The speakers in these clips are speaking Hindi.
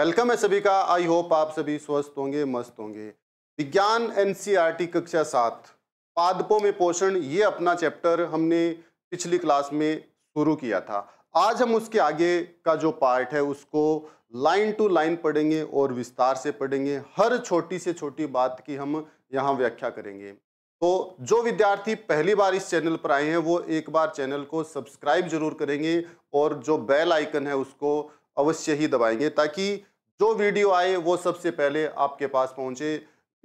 वेलकम है सभी का आई होप आप सभी स्वस्थ होंगे मस्त होंगे विज्ञान एनसीईआरटी कक्षा सात पादपों में पोषण ये अपना चैप्टर हमने पिछली क्लास में शुरू किया था आज हम उसके आगे का जो पार्ट है उसको लाइन टू लाइन पढ़ेंगे और विस्तार से पढ़ेंगे हर छोटी से छोटी बात की हम यहाँ व्याख्या करेंगे तो जो विद्यार्थी पहली बार इस चैनल पर आए हैं वो एक बार चैनल को सब्सक्राइब जरूर करेंगे और जो बेल आइकन है उसको अवश्य ही दबाएंगे ताकि जो वीडियो आए वो सबसे पहले आपके पास पहुँचे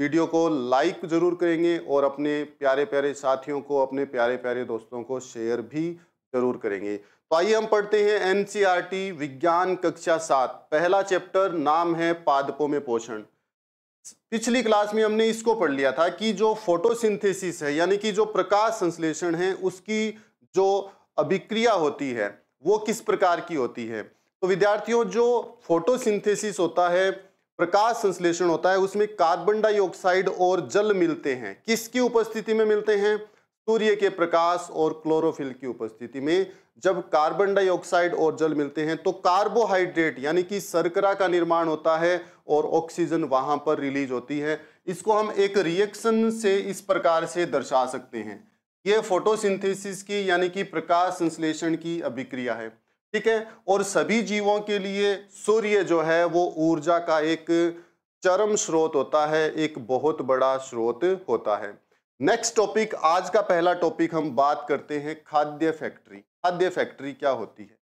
वीडियो को लाइक ज़रूर करेंगे और अपने प्यारे प्यारे साथियों को अपने प्यारे प्यारे दोस्तों को शेयर भी ज़रूर करेंगे तो आइए हम पढ़ते हैं एनसीईआरटी विज्ञान कक्षा सात पहला चैप्टर नाम है पादपों में पोषण पिछली क्लास में हमने इसको पढ़ लिया था कि जो फोटोसिंथेसिस है यानी कि जो प्रकाश संश्लेषण है उसकी जो अभिक्रिया होती है वो किस प्रकार की होती है तो विद्यार्थियों जो फोटोसिंथेसिस होता है प्रकाश संश्लेषण होता है उसमें कार्बन डाइऑक्साइड और जल मिलते हैं किसकी उपस्थिति में मिलते हैं सूर्य के प्रकाश और क्लोरोफिल की उपस्थिति में जब कार्बन डाइऑक्साइड और जल मिलते हैं तो कार्बोहाइड्रेट यानी कि सर्करा का निर्माण होता है और ऑक्सीजन वहां पर रिलीज होती है इसको हम एक रिएक्शन से इस प्रकार से दर्शा सकते हैं ये फोटोसिंथेसिस की यानी कि प्रकाश संश्लेषण की अभिक्रिया है ठीक है और सभी जीवों के लिए सूर्य जो है वो ऊर्जा का एक चरम स्रोत होता है एक बहुत बड़ा स्रोत होता है नेक्स्ट टॉपिक आज का पहला टॉपिक हम बात करते हैं खाद्य फैक्ट्री खाद्य फैक्ट्री क्या होती है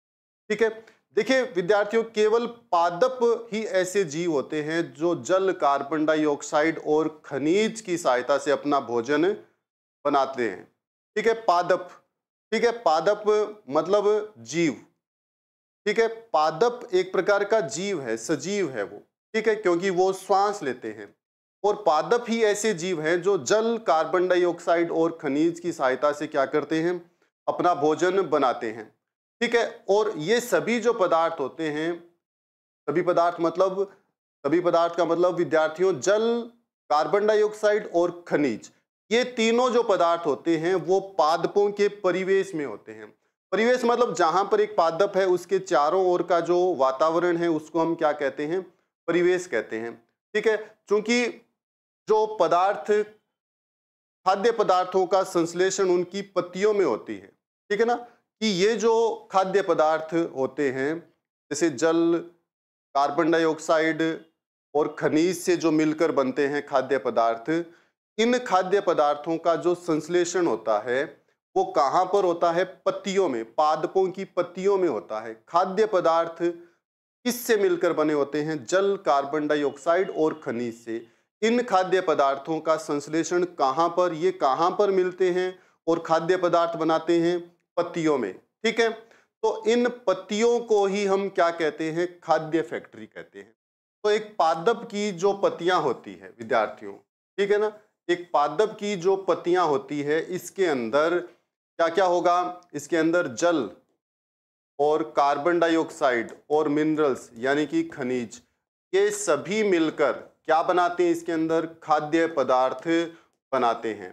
ठीक है देखिए विद्यार्थियों केवल पादप ही ऐसे जीव होते हैं जो जल कार्बन डाइऑक्साइड और खनिज की सहायता से अपना भोजन बनाते हैं ठीक है पादप ठीक है पादप मतलब जीव ठीक है पादप एक प्रकार का जीव है सजीव है वो ठीक है क्योंकि वो श्वास लेते हैं और पादप ही ऐसे जीव हैं जो जल कार्बन डाइऑक्साइड और खनिज की सहायता से क्या करते हैं अपना भोजन बनाते हैं ठीक है और ये सभी जो पदार्थ होते हैं सभी पदार्थ मतलब सभी पदार्थ का मतलब विद्यार्थियों जल कार्बन डाइऑक्साइड और खनिज ये तीनों जो पदार्थ होते हैं वो पादपों के परिवेश में होते हैं परिवेश मतलब जहां पर एक पादप है उसके चारों ओर का जो वातावरण है उसको हम क्या कहते हैं परिवेश कहते हैं ठीक है चूंकि जो पदार्थ खाद्य पदार्थों का संश्लेषण उनकी पत्तियों में होती है ठीक है ना कि ये जो खाद्य पदार्थ होते हैं जैसे जल कार्बन डाइऑक्साइड और खनिज से जो मिलकर बनते हैं खाद्य पदार्थ इन खाद्य पदार्थों का जो संश्लेषण होता है वो कहाँ पर होता है पत्तियों में पादपों की पत्तियों में होता है खाद्य पदार्थ किससे मिलकर बने होते हैं जल कार्बन डाइऑक्साइड और खनिज से इन खाद्य पदार्थों का संश्लेषण कहाँ पर ये कहाँ पर मिलते हैं और खाद्य पदार्थ बनाते हैं पत्तियों में ठीक है तो इन पत्तियों को ही हम क्या कहते हैं खाद्य फैक्ट्री कहते हैं तो एक पादप की जो पत्तियां होती है विद्यार्थियों ठीक है ना एक पादप की जो पत्तियां होती है इसके अंदर क्या क्या होगा इसके अंदर जल और कार्बन डाइऑक्साइड और मिनरल्स यानी कि खनिज ये सभी मिलकर क्या बनाते हैं इसके अंदर खाद्य पदार्थ बनाते हैं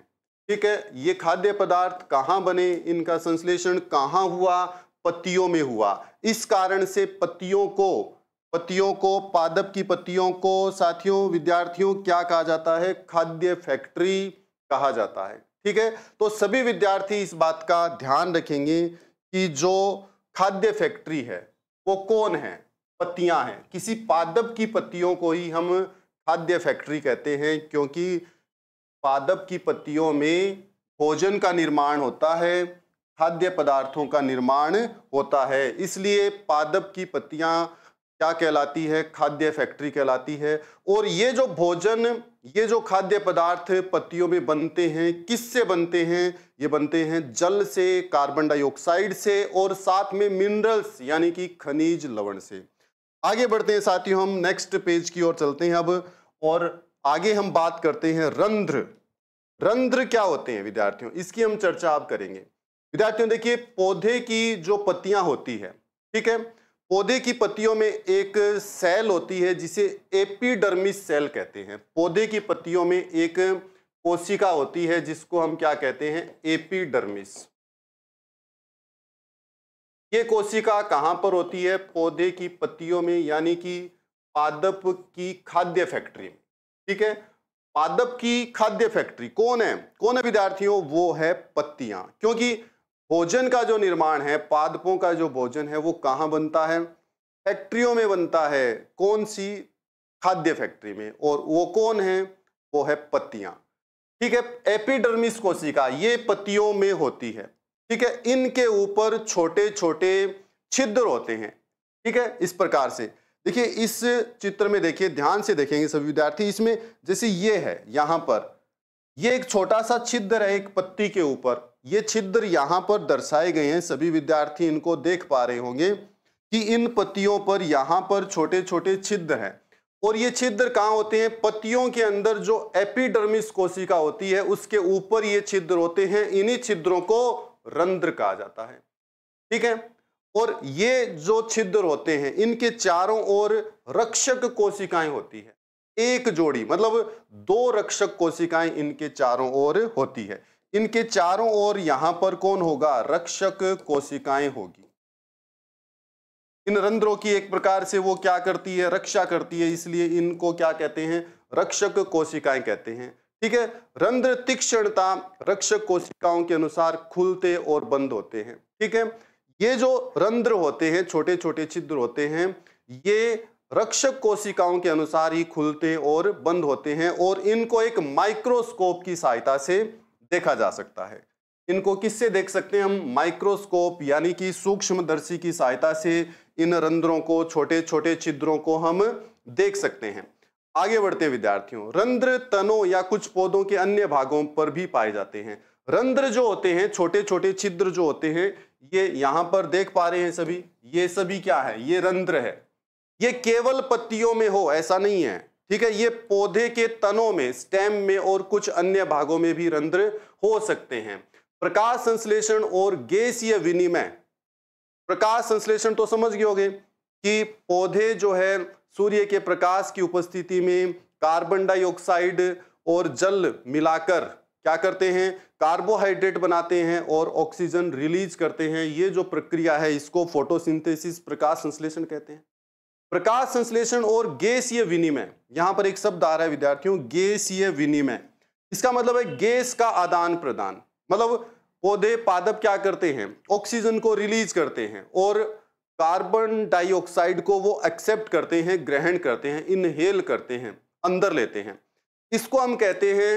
ठीक है ये खाद्य पदार्थ कहाँ बने इनका संश्लेषण कहाँ हुआ पत्तियों में हुआ इस कारण से पत्तियों को पत्तियों को पादप की पत्तियों को साथियों विद्यार्थियों क्या कहा जाता है खाद्य फैक्ट्री कहा जाता है ठीक है तो सभी विद्यार्थी इस बात का ध्यान रखेंगे कि जो खाद्य फैक्ट्री है वो कौन है पत्तियां हैं किसी पादप की पत्तियों को ही हम खाद्य फैक्ट्री कहते हैं क्योंकि पादप की पत्तियों में भोजन का निर्माण होता है खाद्य पदार्थों का निर्माण होता है इसलिए पादप की पत्तियां क्या कहलाती है खाद्य फैक्ट्री कहलाती है और ये जो भोजन ये जो खाद्य पदार्थ पत्तियों में बनते हैं किससे बनते हैं ये बनते हैं जल से कार्बन डाइऑक्साइड से और साथ में मिनरल्स यानी कि खनिज लवण से आगे बढ़ते हैं साथियों हम नेक्स्ट पेज की ओर चलते हैं अब और आगे हम बात करते हैं रंध्र रंध्र क्या होते हैं विद्यार्थियों इसकी हम चर्चा आप करेंगे विद्यार्थियों देखिए पौधे की जो पत्तियां होती है ठीक है पौधे की पत्तियों में एक सेल होती है जिसे एपीडर्मिस सेल कहते हैं पौधे की पत्तियों में एक कोशिका होती है जिसको हम क्या कहते हैं एपीडर्मिस ये कोशिका कहाँ पर होती है पौधे की पत्तियों में यानी कि पादप की खाद्य फैक्ट्री में ठीक है पादप की खाद्य फैक्ट्री कौन है कौन है विद्यार्थियों वो है पत्तियां क्योंकि भोजन का जो निर्माण है पादपों का जो भोजन है वो कहाँ बनता है फैक्ट्रियों में बनता है कौन सी खाद्य फैक्ट्री में और वो कौन है वो है पत्तियां ठीक है एपिडर्मिस कोशिका ये पत्तियों में होती है ठीक है इनके ऊपर छोटे छोटे छिद्र होते हैं ठीक है इस प्रकार से देखिए इस चित्र में देखिए ध्यान से देखेंगे सभी विद्यार्थी इसमें जैसे ये है यहाँ पर ये एक छोटा सा छिद्र है एक पत्ती के ऊपर ये छिद्र यहाँ पर दर्शाए गए हैं सभी विद्यार्थी इनको देख पा रहे होंगे कि इन पत्तियों पर यहाँ पर छोटे छोटे छिद्र हैं और ये छिद्र कहाँ होते हैं पत्तियों के अंदर जो एपिडर्मिस कोशिका होती है उसके ऊपर ये छिद्र होते हैं इन्हीं छिद्रों को रंध्र कहा जाता है ठीक है और ये जो छिद्र होते हैं इनके चारों ओर रक्षक कोशिकाएं होती है एक जोड़ी मतलब दो रक्षक कोशिकाएं इनके चारों ओर होती है इनके चारों ओर यहां पर कौन होगा रक्षक कोशिकाएं होगी इन रंध्रों की एक प्रकार से वो क्या करती है रक्षा करती है इसलिए इनको क्या कहते हैं रक्षक कोशिकाएं कहते हैं ठीक है रंध्र तीक्ष्णता रक्षक कोशिकाओं के अनुसार खुलते और बंद होते हैं ठीक है ये जो रंध्र होते हैं छोटे छोटे छिद्र होते हैं ये रक्षक कोशिकाओं के अनुसार ही खुलते और बंद होते हैं और इनको एक माइक्रोस्कोप की सहायता से देखा जा सकता है इनको किससे देख सकते हैं हम माइक्रोस्कोप यानी कि सूक्ष्मदर्शी की सहायता से इन रंध्रों को छोटे छोटे छिद्रों को हम देख सकते हैं आगे बढ़ते हैं विद्यार्थियों रंध्र तनों या कुछ पौधों के अन्य भागों पर भी पाए जाते हैं रंध्र जो होते हैं छोटे छोटे छिद्र जो होते हैं ये यहां पर देख पा रहे हैं सभी ये सभी क्या है ये रंध्र है ये केवल पत्तियों में हो ऐसा नहीं है ठीक है ये पौधे के तनों में स्टेम में और कुछ अन्य भागों में भी रंध्र हो सकते हैं प्रकाश संश्लेषण और गैसीय विनिमय प्रकाश संश्लेषण तो समझ गए होगे कि पौधे जो है सूर्य के प्रकाश की उपस्थिति में कार्बन डाइऑक्साइड और जल मिलाकर क्या करते हैं कार्बोहाइड्रेट बनाते हैं और ऑक्सीजन रिलीज करते हैं ये जो प्रक्रिया है इसको फोटोसिंथेसिस प्रकाश संश्लेषण कहते हैं प्रकाश संश्लेषण और गैसीय विनिमय यहां पर एक शब्द आ रहा है विद्यार्थियों गैसीय विनिमय इसका मतलब है गैस का आदान प्रदान मतलब पौधे पादप क्या करते हैं ऑक्सीजन को रिलीज करते हैं और कार्बन डाइऑक्साइड को वो एक्सेप्ट करते हैं ग्रहण करते हैं इनहेल करते हैं अंदर लेते हैं इसको हम कहते हैं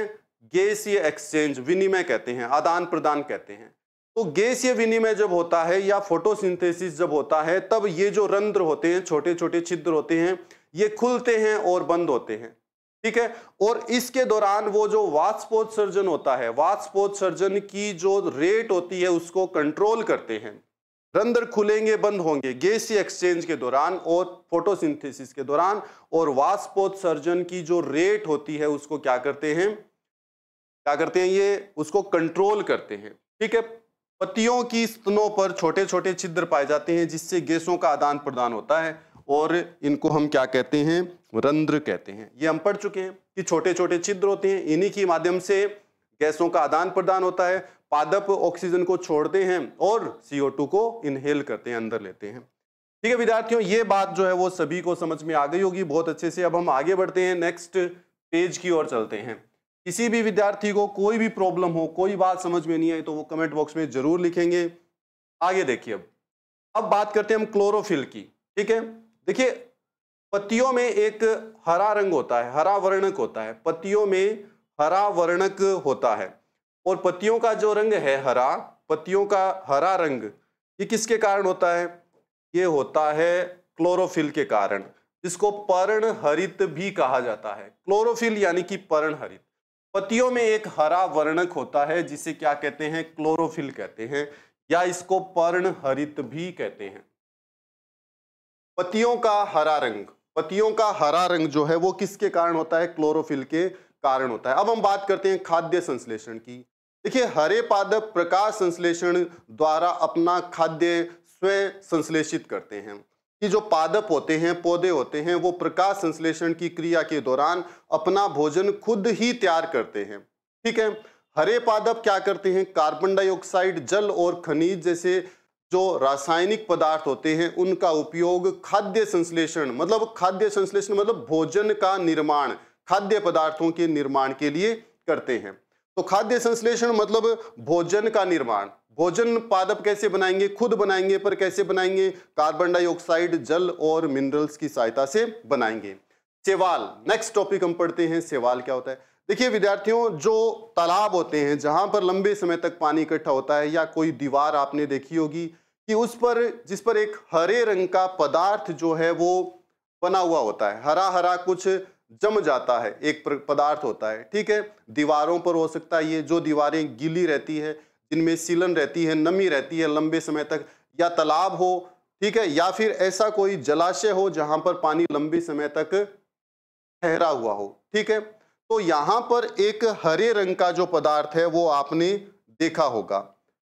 गैसीय एक्सचेंज विनिमय कहते हैं आदान प्रदान कहते हैं तो गैसीय विनिमय जब होता है या फोटोसिंथेसिस जब होता है तब ये जो रंध्र होते हैं छोटे छोटे छिद्र होते हैं ये खुलते हैं और बंद होते हैं ठीक है और इसके दौरान वो जो वास्पोत्सर्जन होता है वास्पोत्सर्जन की जो रेट होती है उसको कंट्रोल करते हैं रंध्र खुलेंगे बंद होंगे गैसीय एक्सचेंज के दौरान और फोटोसिंथेसिस के दौरान और वास्पोत्सर्जन की जो रेट होती है उसको क्या करते हैं क्या करते हैं ये उसको कंट्रोल करते हैं ठीक है पत्तियों की स्तनों पर छोटे छोटे छिद्र पाए जाते हैं जिससे गैसों का आदान प्रदान होता है और इनको हम क्या कहते हैं रंध्र कहते हैं ये हम पढ़ चुके हैं कि छोटे छोटे छिद्र होते हैं इन्हीं के माध्यम से गैसों का आदान प्रदान होता है पादप ऑक्सीजन को छोड़ते हैं और CO2 को इनहेल करते हैं अंदर लेते हैं ठीक है विद्यार्थियों ये बात जो है वो सभी को समझ में आ गई होगी बहुत अच्छे से अब हम आगे बढ़ते हैं नेक्स्ट पेज की ओर चलते हैं किसी भी विद्यार्थी को कोई भी प्रॉब्लम हो कोई बात समझ में नहीं आई तो वो कमेंट बॉक्स में जरूर लिखेंगे आगे देखिए अब अब बात करते हैं हम क्लोरोफिल की ठीक है देखिए पत्तियों में एक हरा रंग होता है हरा वर्णक होता है पत्तियों में हरा वर्णक होता है और पत्तियों का जो रंग है हरा पत्तियों का हरा रंग ये किसके कारण होता है ये होता है क्लोरोफिल के कारण जिसको पर्णहरित भी कहा जाता है क्लोरोफिल यानी कि पर्णहरित पत्तियों में एक हरा वर्णक होता है जिसे क्या कहते हैं क्लोरोफिल कहते हैं या इसको पर्ण हरित भी कहते हैं पतियों का हरा रंग पतियों का हरा रंग जो है वो किसके कारण होता है क्लोरोफिल के कारण होता है अब हम बात करते हैं खाद्य संश्लेषण की देखिए हरे पादप प्रकाश संश्लेषण द्वारा अपना खाद्य स्वयं संश्लेषित करते हैं कि जो पादप होते हैं पौधे होते हैं वो प्रकाश संश्लेषण की क्रिया के दौरान अपना भोजन खुद ही तैयार करते हैं ठीक है हरे पादप क्या करते हैं कार्बन डाइऑक्साइड जल और खनिज जैसे जो रासायनिक पदार्थ होते हैं उनका उपयोग खाद्य संश्लेषण मतलब खाद्य संश्लेषण मतलब भोजन का निर्माण खाद्य पदार्थों के निर्माण के लिए करते हैं तो खाद्य संश्लेषण मतलब भोजन का निर्माण भोजन पादप कैसे बनाएंगे खुद बनाएंगे पर कैसे बनाएंगे कार्बन डाइऑक्साइड जल और मिनरल्स की सहायता से बनाएंगे सेवाल नेक्स्ट टॉपिक हम पढ़ते हैं सेवाल क्या होता है देखिए विद्यार्थियों जो तालाब होते हैं जहां पर लंबे समय तक पानी इकट्ठा होता है या कोई दीवार आपने देखी होगी कि उस पर जिस पर एक हरे रंग का पदार्थ जो है वो बना हुआ होता है हरा हरा कुछ जम जाता है एक पदार्थ होता है ठीक है दीवारों पर हो सकता है ये जो दीवारें गीली रहती है जिनमें सीलन रहती है नमी रहती है लंबे समय तक या तालाब हो ठीक है या फिर ऐसा कोई जलाशय हो जहां पर पानी लंबे समय तक ठहरा हुआ हो ठीक है तो यहाँ पर एक हरे रंग का जो पदार्थ है वो आपने देखा होगा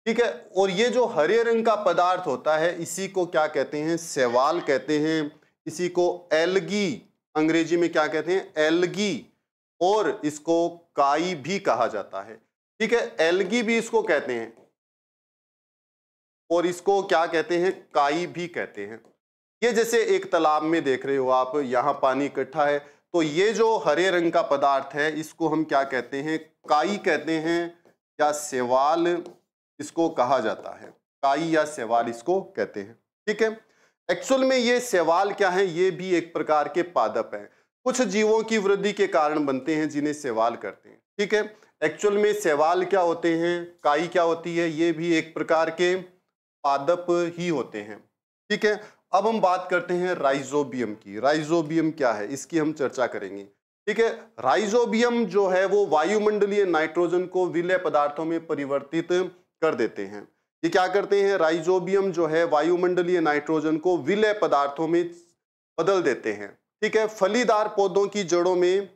ठीक है और ये जो हरे रंग का पदार्थ होता है इसी को क्या कहते हैं सेवाल कहते हैं इसी को एलगी अंग्रेजी में क्या कहते हैं एलगी और इसको काई भी कहा जाता है ठीक है एलगी भी इसको कहते हैं और इसको क्या कहते हैं काई भी कहते हैं ये जैसे एक तालाब में देख रहे हो आप यहां पानी इकट्ठा है तो ये जो हरे रंग का पदार्थ है इसको हम क्या कहते हैं काई कहते हैं या सेवाल इसको कहा जाता है काई या सेवाल इसको कहते हैं ठीक है एक्चुअल में ये सेवाल क्या है ये भी एक प्रकार के पादप हैं कुछ जीवों की वृद्धि के कारण बनते हैं जिन्हें सेवाल करते हैं ठीक है एक्चुअल में सेवाल क्या होते हैं काई क्या होती है ये भी एक प्रकार के पादप ही होते हैं ठीक है अब हम बात करते हैं राइजोबियम की राइजोबियम क्या है इसकी हम चर्चा करेंगे ठीक है राइजोबियम जो है वो वायुमंडलीय नाइट्रोजन को विलय पदार्थों में परिवर्तित कर देते हैं ये क्या करते हैं राइजोबियम जो है वायुमंडलीय नाइट्रोजन को विलय पदार्थों में बदल देते हैं ठीक है फलीदार पौधों की जड़ों में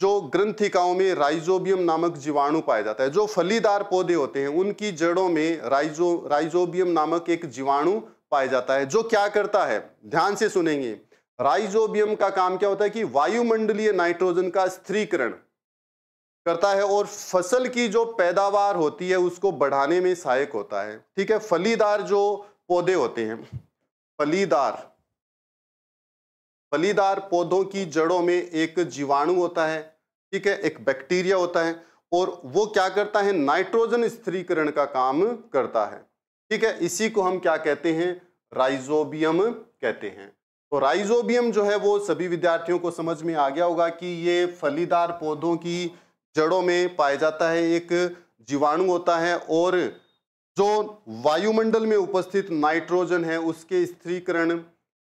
जो ग्रंथिकाओं में राइजोबियम नामक जीवाणु पाया जाता है जो फलीदार पौधे होते हैं उनकी जड़ों में राइजो राइजोबियम नामक एक जीवाणु पाया जाता है जो क्या करता है ध्यान से सुनेंगे राइजोबियम का काम क्या होता है कि वायुमंडलीय नाइट्रोजन का स्थिरीकरण करता है और फसल की जो पैदावार होती है उसको बढ़ाने में सहायक होता है ठीक है फलीदार जो पौधे होते हैं फलीदार फलीदार पौधों की जड़ों में एक जीवाणु होता है ठीक है एक बैक्टीरिया होता है और वो क्या करता है नाइट्रोजन स्थिरीकरण का काम करता है ठीक है इसी को हम क्या कहते हैं राइजोबियम कहते हैं तो राइजोबियम जो है वो सभी विद्यार्थियों को समझ में आ गया होगा कि ये फलीदार पौधों की जड़ों में पाया जाता है एक जीवाणु होता है और जो वायुमंडल में उपस्थित नाइट्रोजन है उसके स्थिरीकरण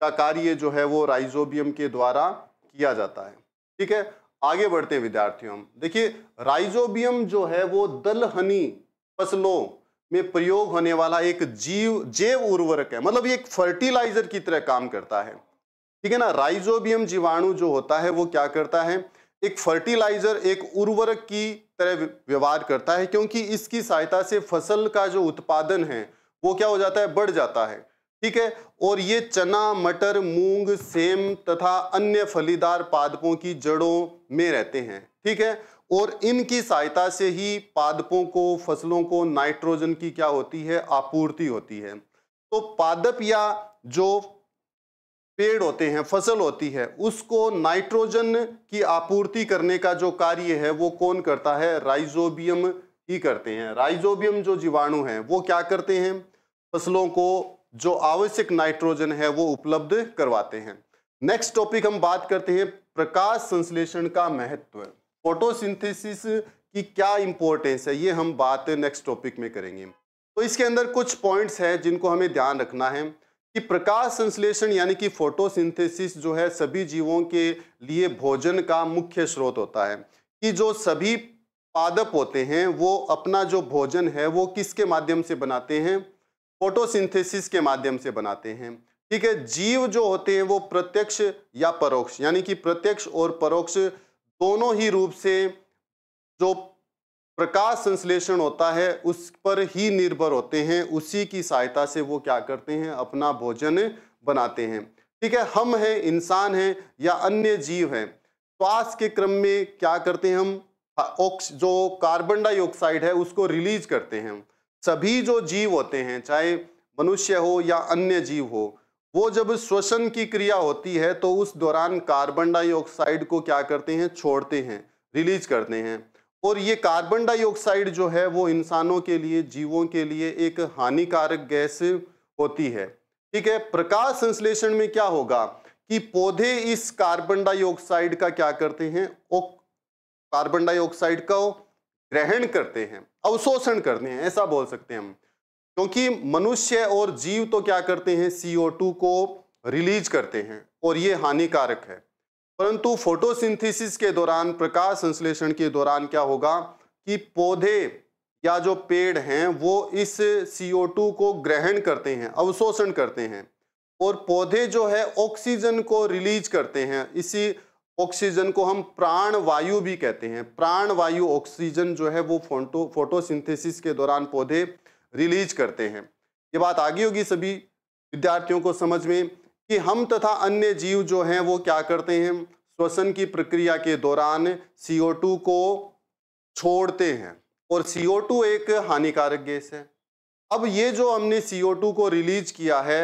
का कार्य जो है वो राइजोबियम के द्वारा किया जाता है ठीक है आगे बढ़ते हैं विद्यार्थियों देखिए राइजोबियम जो है वो दलहनी फसलों में प्रयोग होने वाला एक जीव जैव उर्वरक है मतलब ये एक फर्टिलाइजर की तरह काम करता है ठीक है ना राइजोबियम जीवाणु जो होता है वो क्या करता है एक फर्टिलाइजर एक उर्वरक की तरह व्यवहार करता है क्योंकि इसकी सहायता से फसल का जो उत्पादन है वो क्या हो जाता है बढ़ जाता है ठीक है और ये चना मटर मूंग सेम तथा अन्य फलीदार पादपों की जड़ों में रहते हैं ठीक है और इनकी सहायता से ही पादपों को फसलों को नाइट्रोजन की क्या होती है आपूर्ति होती है तो पादप या जो पेड़ होते हैं फसल होती है उसको नाइट्रोजन की आपूर्ति करने का जो कार्य है वो कौन करता है राइजोबियम ही करते हैं राइजोबियम जो जीवाणु हैं वो क्या करते हैं फसलों को जो आवश्यक नाइट्रोजन है वो उपलब्ध करवाते हैं नेक्स्ट टॉपिक हम बात करते हैं प्रकाश संश्लेषण का महत्व फोटोसिंथेसिस की क्या इंपॉर्टेंस है ये हम बात नेक्स्ट टॉपिक में करेंगे तो इसके अंदर कुछ पॉइंट्स हैं जिनको हमें ध्यान रखना है कि प्रकाश संश्लेषण यानी कि फोटोसिंथेसिस जो है सभी जीवों के लिए भोजन का मुख्य स्रोत होता है कि जो सभी पादप होते हैं वो अपना जो भोजन है वो किसके माध्यम से बनाते हैं फोटोसिंथेसिस के माध्यम से बनाते हैं ठीक है जीव जो होते हैं वो प्रत्यक्ष या परोक्ष यानी कि प्रत्यक्ष और परोक्ष दोनों ही रूप से जो प्रकाश संश्लेषण होता है उस पर ही निर्भर होते हैं उसी की सहायता से वो क्या करते हैं अपना भोजन बनाते हैं ठीक है हम हैं इंसान हैं या अन्य जीव हैं श्वास के क्रम में क्या करते हैं हम ऑक्स जो कार्बन डाइऑक्साइड है उसको रिलीज करते हैं सभी जो जीव होते हैं चाहे मनुष्य हो या अन्य जीव हो वो जब श्वसन की क्रिया होती है तो उस दौरान कार्बन डाइऑक्साइड को क्या करते हैं छोड़ते हैं रिलीज करते हैं और ये कार्बन डाइऑक्साइड जो है वो इंसानों के लिए जीवों के लिए एक हानिकारक गैस होती है ठीक है प्रकाश संश्लेषण में क्या होगा कि पौधे इस कार्बन डाइऑक्साइड का क्या करते हैं कार्बन डाइऑक्साइड का ग्रहण करते हैं अवशोषण करते हैं ऐसा बोल सकते हैं हम क्योंकि मनुष्य और जीव तो क्या करते हैं सीओ को रिलीज करते हैं और ये हानिकारक है परंतु फोटोसिंथेसिस के दौरान प्रकाश संश्लेषण के दौरान क्या होगा कि पौधे या जो पेड़ हैं वो इस CO2 को ग्रहण करते हैं अवशोषण करते हैं और पौधे जो है ऑक्सीजन को रिलीज करते हैं इसी ऑक्सीजन को हम प्राण वायु भी कहते हैं प्राण वायु ऑक्सीजन जो है वो फोटो फोटोसिंथेसिस के दौरान पौधे रिलीज करते हैं ये बात आगे होगी सभी विद्यार्थियों को समझ में कि हम तथा अन्य जीव जो हैं वो क्या करते हैं श्वसन की प्रक्रिया के दौरान सी को छोड़ते हैं और सी एक हानिकारक गैस है अब ये जो हमने सी को रिलीज किया है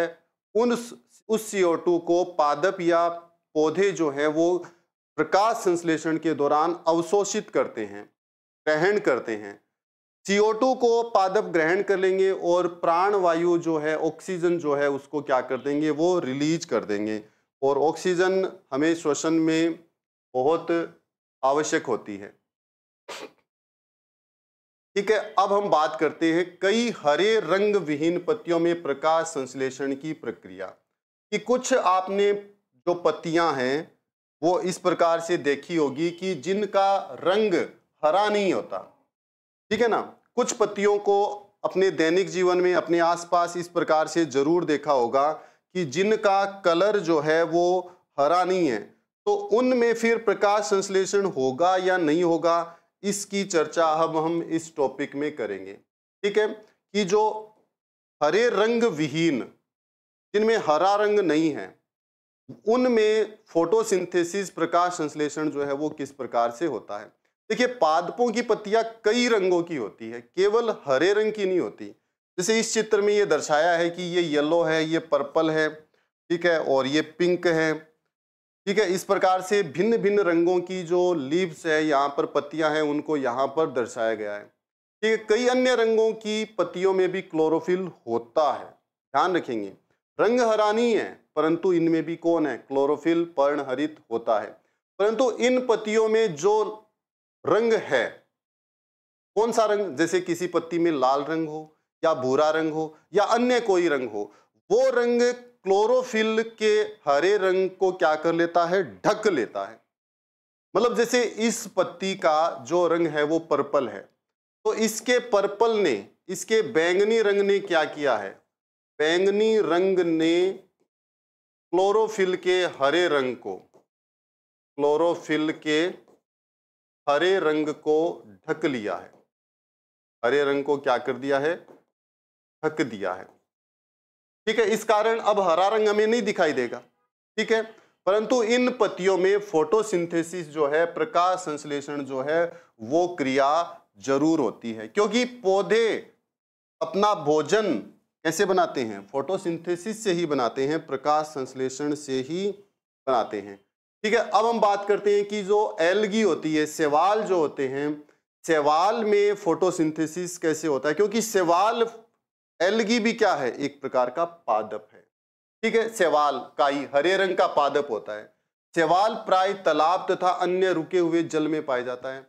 उन उस सी को पादप या पौधे जो हैं वो प्रकाश संश्लेषण के दौरान अवशोषित करते हैं ग्रहण करते हैं CO2 को पादप ग्रहण कर लेंगे और प्राणवायु जो है ऑक्सीजन जो है उसको क्या कर देंगे वो रिलीज कर देंगे और ऑक्सीजन हमें श्वसन में बहुत आवश्यक होती है ठीक है अब हम बात करते हैं कई हरे रंग विहीन पत्तियों में प्रकाश संश्लेषण की प्रक्रिया कि कुछ आपने जो पत्तियां हैं वो इस प्रकार से देखी होगी कि जिनका रंग हरा नहीं होता ठीक है ना कुछ पतियों को अपने दैनिक जीवन में अपने आसपास इस प्रकार से जरूर देखा होगा कि जिनका कलर जो है वो हरा नहीं है तो उनमें फिर प्रकाश संश्लेषण होगा या नहीं होगा इसकी चर्चा हम हम इस टॉपिक में करेंगे ठीक है कि जो हरे रंग विहीन जिनमें हरा रंग नहीं है उनमें फोटोसिंथेसिस प्रकाश संश्लेषण जो है वो किस प्रकार से होता है देखिए पादपों की पत्तियां कई रंगों की होती है केवल हरे रंग की नहीं होती जैसे इस चित्र में ये दर्शाया है कि ये येलो है ये पर्पल है ठीक है और ये पिंक है ठीक है इस प्रकार से भिन्न भिन्न रंगों की जो लीव्स है यहाँ पर पत्तियां हैं उनको यहाँ पर दर्शाया गया है ठीक है कई अन्य रंगों की पत्तियों में भी क्लोरोफिल होता है ध्यान रखेंगे रंग हरानी है परंतु इनमें भी कौन है क्लोरोफिल पर्णहरित होता है परंतु इन पत्तियों में जो रंग है कौन सा रंग जैसे किसी पत्ती में लाल रंग हो या भूरा रंग हो या अन्य कोई रंग हो वो रंग क्लोरोफिल के हरे रंग को क्या कर लेता है ढक लेता है मतलब जैसे इस पत्ती का जो रंग है वो पर्पल है तो इसके पर्पल ने इसके बैंगनी रंग ने क्या किया है बैंगनी रंग ने क्लोरोफिल के हरे रंग को क्लोरोफिल के हरे रंग को ढक लिया है हरे रंग को क्या कर दिया है ढक दिया है ठीक है इस कारण अब हरा रंग हमें नहीं दिखाई देगा ठीक है परंतु इन पतियों में फोटोसिंथेसिस जो है प्रकाश संश्लेषण जो है वो क्रिया जरूर होती है क्योंकि पौधे अपना भोजन कैसे बनाते हैं फोटोसिंथेसिस से ही बनाते हैं प्रकाश संश्लेषण से ही बनाते हैं ठीक है अब हम बात करते हैं कि जो एलगी होती है सेवाल जो होते हैं सेवाल में फोटोसिंथेसिस कैसे होता है क्योंकि सेवाल एलगी भी क्या है एक प्रकार का पादप है ठीक है सेवाल काई हरे रंग का पादप होता है सेवाल प्राय तालाब तथा अन्य रुके हुए जल में पाया जाता है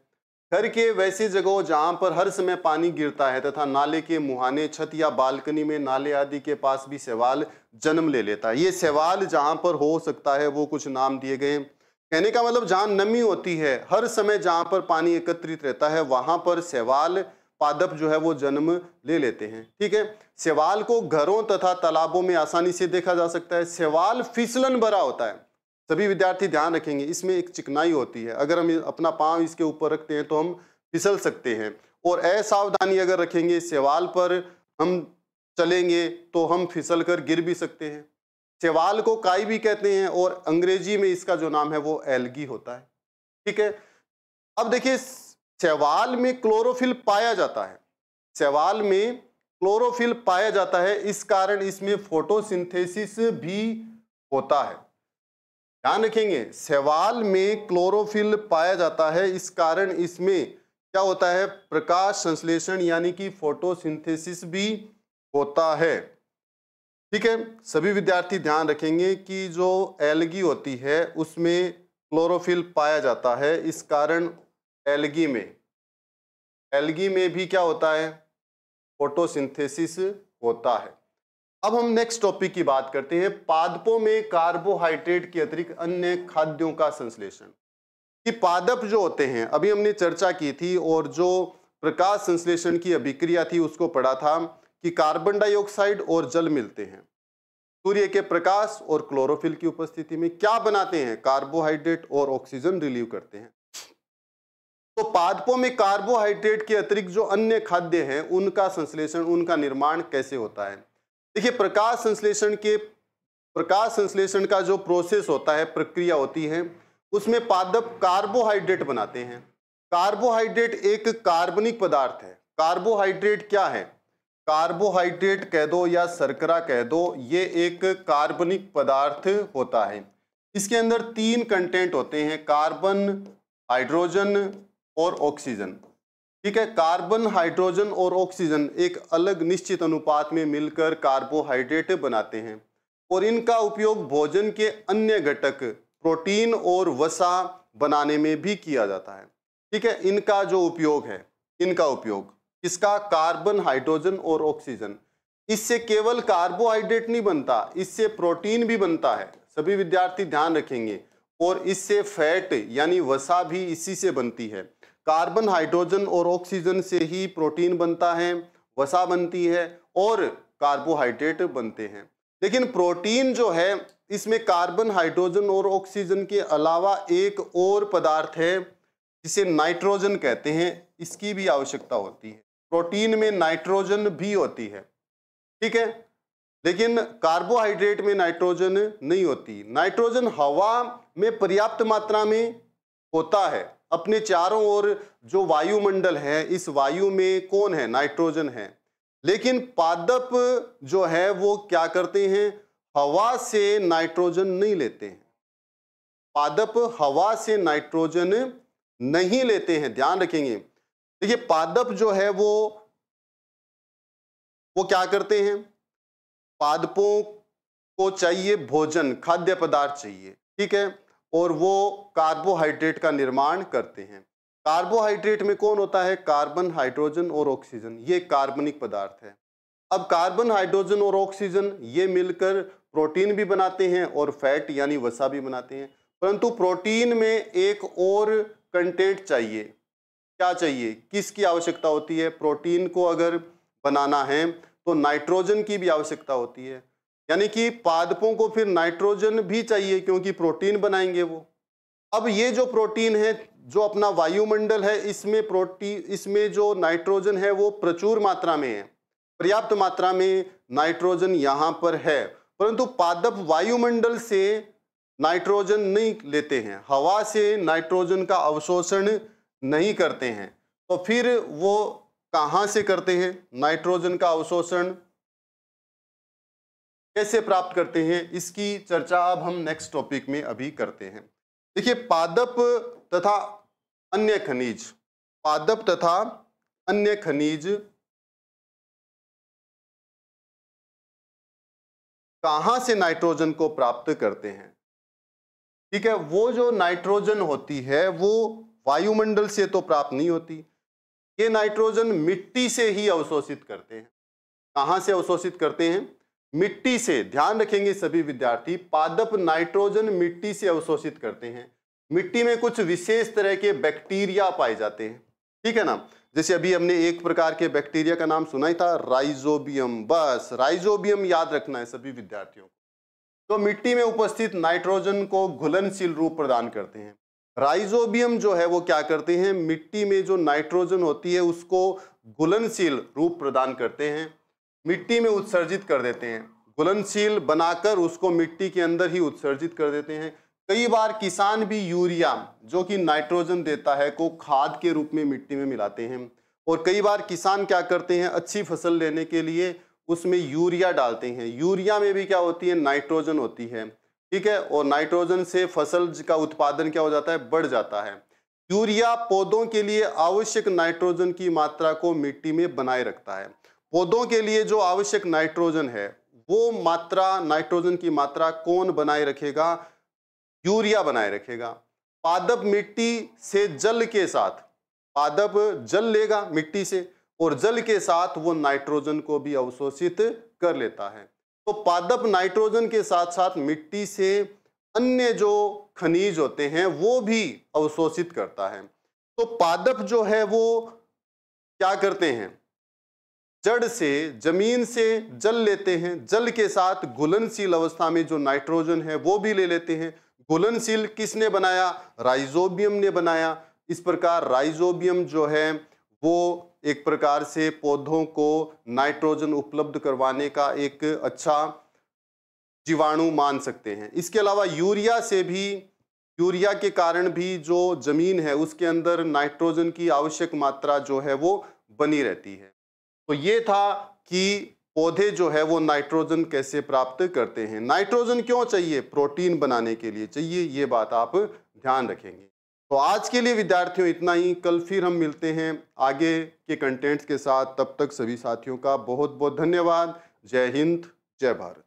घर के वैसी जगहों जहां पर हर समय पानी गिरता है तथा नाले के मुहाने छत या बालकनी में नाले आदि के पास भी सवाल जन्म ले लेता है ये सवाल जहां पर हो सकता है वो कुछ नाम दिए गए कहने का मतलब जहां नमी होती है हर समय जहां पर पानी एकत्रित रहता है वहां पर सवाल पादप जो है वो जन्म ले लेते हैं ठीक है सेवाल को घरों तथा तालाबों में आसानी से देखा जा सकता है सेवाल फिसलन भरा होता है सभी विद्यार्थी ध्यान रखेंगे इसमें एक चिकनाई होती है अगर हम अपना पाँव इसके ऊपर रखते हैं तो हम फिसल सकते हैं और असावधानी अगर रखेंगे सेवाल पर हम चलेंगे तो हम फिसल कर गिर भी सकते हैं सेवाल को काई भी कहते हैं और अंग्रेजी में इसका जो नाम है वो एलगी होता है ठीक है अब देखिए सेवाल में क्लोरोफिल पाया जाता है सेवाल में क्लोरोफिल पाया जाता है इस कारण इसमें फोटोसिंथेसिस भी होता है ध्यान रखेंगे सवाल में क्लोरोफिल पाया जाता है इस कारण इसमें क्या होता है प्रकाश संश्लेषण यानी कि फोटोसिंथेसिस भी होता है ठीक है सभी विद्यार्थी ध्यान रखेंगे कि जो एलगी होती है उसमें क्लोरोफिल पाया जाता है इस कारण एलगी में एलगी में भी क्या होता है फोटोसिंथेसिस होता है अब हम नेक्स्ट टॉपिक की बात करते हैं पादपों में कार्बोहाइड्रेट के अतिरिक्त अन्य खाद्यों का संश्लेषण कि पादप जो होते हैं अभी हमने चर्चा की थी और जो प्रकाश संश्लेषण की अभिक्रिया थी उसको पढ़ा था कि कार्बन डाइऑक्साइड और जल मिलते हैं सूर्य के प्रकाश और क्लोरोफिल की उपस्थिति में क्या बनाते हैं कार्बोहाइड्रेट और ऑक्सीजन रिलीव करते हैं तो पादपों में कार्बोहाइड्रेट के अतिरिक्त जो अन्य खाद्य हैं उनका संश्लेषण उनका निर्माण कैसे होता है देखिए प्रकाश संश्लेषण के प्रकाश संश्लेषण का जो प्रोसेस होता है प्रक्रिया होती है उसमें पादप कार्बोहाइड्रेट बनाते हैं कार्बोहाइड्रेट एक कार्बनिक पदार्थ है कार्बोहाइड्रेट क्या है कार्बोहाइड्रेट कह दो या सरकरा कह दो ये एक कार्बनिक पदार्थ होता है इसके अंदर तीन कंटेंट होते हैं कार्बन हाइड्रोजन और ऑक्सीजन ठीक है कार्बन हाइड्रोजन और ऑक्सीजन एक अलग निश्चित अनुपात में मिलकर कार्बोहाइड्रेट बनाते हैं और इनका उपयोग भोजन के अन्य घटक प्रोटीन और वसा बनाने में भी किया जाता है ठीक है इनका जो उपयोग है इनका उपयोग इसका कार्बन हाइड्रोजन और ऑक्सीजन इससे केवल कार्बोहाइड्रेट नहीं बनता इससे प्रोटीन भी बनता है सभी विद्यार्थी ध्यान रखेंगे और इससे फैट यानी वसा भी इसी से बनती है कार्बन हाइड्रोजन और ऑक्सीजन से ही प्रोटीन बनता है वसा बनती है और कार्बोहाइड्रेट बनते हैं लेकिन प्रोटीन जो है इसमें कार्बन हाइड्रोजन और ऑक्सीजन के अलावा एक और पदार्थ है जिसे नाइट्रोजन कहते हैं इसकी भी आवश्यकता होती है प्रोटीन में नाइट्रोजन भी होती है ठीक है लेकिन कार्बोहाइड्रेट में नाइट्रोजन नहीं होती नाइट्रोजन हवा में पर्याप्त मात्रा में होता है अपने चारों ओर जो वायुमंडल है इस वायु में कौन है नाइट्रोजन है लेकिन पादप जो है वो क्या करते हैं हवा से नाइट्रोजन नहीं लेते हैं पादप हवा से नाइट्रोजन नहीं लेते हैं ध्यान रखेंगे देखिए पादप जो है वो वो क्या करते हैं पादपों को चाहिए भोजन खाद्य पदार्थ चाहिए ठीक है और वो कार्बोहाइड्रेट का निर्माण करते हैं कार्बोहाइड्रेट में कौन होता है कार्बन हाइड्रोजन और ऑक्सीजन ये कार्बनिक पदार्थ है अब कार्बन हाइड्रोजन और ऑक्सीजन ये मिलकर प्रोटीन भी बनाते हैं और फैट यानी वसा भी बनाते हैं परंतु प्रोटीन में एक और कंटेंट चाहिए क्या चाहिए किसकी आवश्यकता होती है प्रोटीन को अगर बनाना है तो नाइट्रोजन की भी आवश्यकता होती है यानी कि पादपों को फिर नाइट्रोजन भी चाहिए क्योंकि प्रोटीन बनाएंगे वो अब ये जो प्रोटीन है जो अपना वायुमंडल है इसमें प्रोटीन इसमें जो नाइट्रोजन है वो प्रचुर मात्रा में है पर्याप्त मात्रा में नाइट्रोजन यहाँ पर है परंतु पादप वायुमंडल से नाइट्रोजन नहीं लेते हैं हवा से नाइट्रोजन का अवशोषण नहीं करते हैं तो फिर वो कहाँ से करते हैं नाइट्रोजन का अवशोषण कैसे प्राप्त करते हैं इसकी चर्चा अब हम नेक्स्ट टॉपिक में अभी करते हैं देखिए पादप तथा अन्य खनिज पादप तथा अन्य खनिज कहां से नाइट्रोजन को प्राप्त करते हैं ठीक है वो जो नाइट्रोजन होती है वो वायुमंडल से तो प्राप्त नहीं होती ये नाइट्रोजन मिट्टी से ही अवशोषित करते हैं कहां से अवशोषित करते हैं मिट्टी से ध्यान रखेंगे सभी विद्यार्थी पादप नाइट्रोजन मिट्टी से अवशोषित करते हैं मिट्टी में कुछ विशेष तरह के बैक्टीरिया पाए जाते हैं ठीक है ना जैसे अभी हमने एक प्रकार के बैक्टीरिया का नाम सुना ही था राइजोबियम बस राइजोबियम याद रखना है सभी विद्यार्थियों को तो मिट्टी में उपस्थित नाइट्रोजन को घुलनशील रूप प्रदान करते हैं राइजोबियम जो है वो क्या करते हैं मिट्टी में जो नाइट्रोजन होती है उसको घुलनशील रूप प्रदान करते हैं मिट्टी में उत्सर्जित कर देते हैं घुलनशील बनाकर उसको मिट्टी के अंदर ही उत्सर्जित कर देते हैं कई बार किसान भी यूरिया जो कि नाइट्रोजन देता है को खाद के रूप में मिट्टी में मिलाते हैं और कई बार किसान क्या करते हैं अच्छी फसल लेने के लिए उसमें यूरिया डालते हैं यूरिया में भी क्या होती है नाइट्रोजन होती है ठीक है और नाइट्रोजन से फसल का उत्पादन क्या हो जाता है बढ़ जाता है यूरिया पौधों के लिए आवश्यक नाइट्रोजन की मात्रा को मिट्टी में बनाए रखता है पौधों के लिए जो आवश्यक नाइट्रोजन है वो मात्रा नाइट्रोजन की मात्रा कौन बनाए रखेगा यूरिया बनाए रखेगा पादप मिट्टी से जल के साथ पादप जल लेगा मिट्टी से और जल के साथ वो नाइट्रोजन को भी अवशोषित कर लेता है तो पादप नाइट्रोजन के साथ साथ मिट्टी से अन्य जो खनिज होते हैं वो भी अवशोषित करता है तो पादप जो है वो क्या करते हैं जड़ से जमीन से जल लेते हैं जल के साथ घुलनशील अवस्था में जो नाइट्रोजन है वो भी ले लेते हैं घुलनशील किसने बनाया राइजोबियम ने बनाया इस प्रकार राइजोबियम जो है वो एक प्रकार से पौधों को नाइट्रोजन उपलब्ध करवाने का एक अच्छा जीवाणु मान सकते हैं इसके अलावा यूरिया से भी यूरिया के कारण भी जो जमीन है उसके अंदर नाइट्रोजन की आवश्यक मात्रा जो है वो बनी रहती है तो ये था कि पौधे जो है वो नाइट्रोजन कैसे प्राप्त करते हैं नाइट्रोजन क्यों चाहिए प्रोटीन बनाने के लिए चाहिए ये बात आप ध्यान रखेंगे तो आज के लिए विद्यार्थियों इतना ही कल फिर हम मिलते हैं आगे के कंटेंट्स के साथ तब तक सभी साथियों का बहुत बहुत धन्यवाद जय हिंद जय भारत